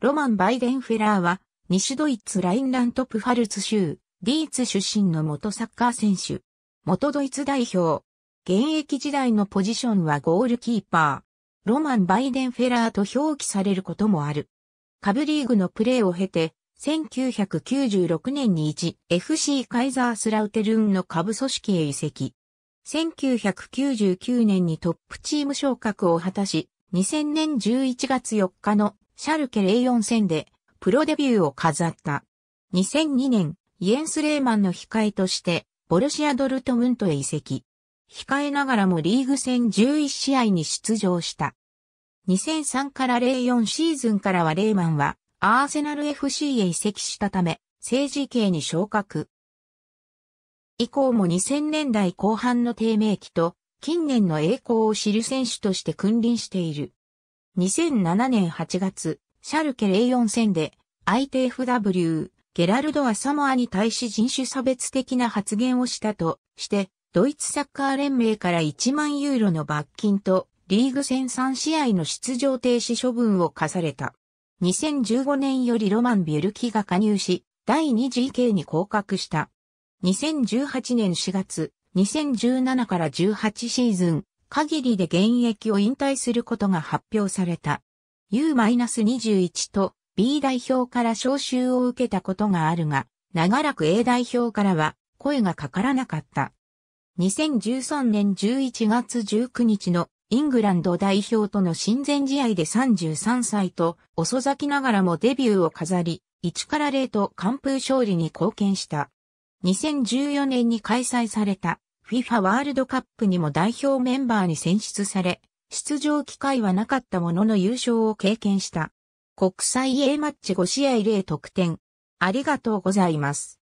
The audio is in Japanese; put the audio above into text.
ロマン・バイデンフェラーは、西ドイツラインラントプファルツ州、ディーツ出身の元サッカー選手。元ドイツ代表。現役時代のポジションはゴールキーパー。ロマン・バイデンフェラーと表記されることもある。株リーグのプレーを経て、1996年に 1FC カイザースラウテルンの下部組織へ移籍。1999年にトップチーム昇格を果たし、2000年11月4日のシャルケ04戦でプロデビューを飾った。2002年、イエンス・レーマンの控えとして、ボルシア・ドルトムントへ移籍。控えながらもリーグ戦11試合に出場した。2003から04シーズンからはレーマンは、アーセナル FC へ移籍したため、政治系に昇格。以降も2000年代後半の低迷期と、近年の栄光を知る選手として君臨している。2007年8月、シャルケ04戦で ITFW、ゲラルド・アサモアに対し人種差別的な発言をしたとして、ドイツサッカー連盟から1万ユーロの罰金と、リーグ戦3試合の出場停止処分を課された。2015年よりロマン・ビュルキが加入し、第 2GK に降格した。2018年4月、2017から18シーズン、限りで現役を引退することが発表された。U-21 と B 代表から招集を受けたことがあるが、長らく A 代表からは声がかからなかった。2013年11月19日のイングランド代表との親善試合で33歳と遅咲きながらもデビューを飾り、1から0と完封勝利に貢献した。2014年に開催された FIFA ワールドカップにも代表メンバーに選出され、出場機会はなかったものの優勝を経験した。国際 A マッチ5試合0得点。ありがとうございます。